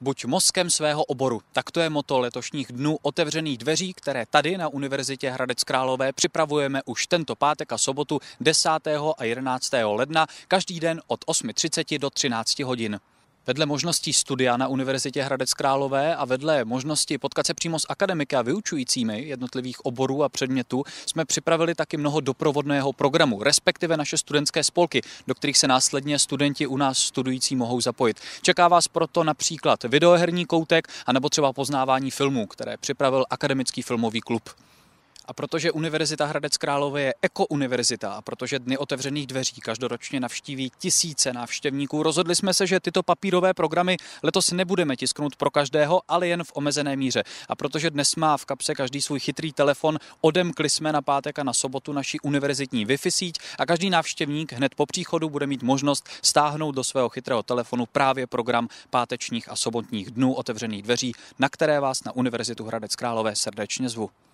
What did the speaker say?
Buď mozkem svého oboru. Tak to je moto letošních dnů otevřených dveří, které tady na Univerzitě Hradec Králové připravujeme už tento pátek a sobotu 10. a 11. ledna, každý den od 8.30 do 13 hodin. Vedle možností studia na Univerzitě Hradec Králové a vedle možnosti potkat se přímo s akademiky a vyučujícími jednotlivých oborů a předmětů jsme připravili taky mnoho doprovodného programu, respektive naše studentské spolky, do kterých se následně studenti u nás studující mohou zapojit. Čeká vás proto například videoherní koutek a nebo třeba poznávání filmů, které připravil Akademický filmový klub. A protože Univerzita Hradec Králové je ekouniverzita a protože Dny otevřených dveří každoročně navštíví tisíce návštěvníků, rozhodli jsme se, že tyto papírové programy letos nebudeme tisknout pro každého, ale jen v omezené míře. A protože dnes má v kapse každý svůj chytrý telefon, odemkli jsme na pátek a na sobotu naší univerzitní Wi-Fi síť a každý návštěvník hned po příchodu bude mít možnost stáhnout do svého chytrého telefonu právě program pátečních a sobotních dnů otevřených dveří, na které vás na Univerzitu Hradec Králové srdečně zvu.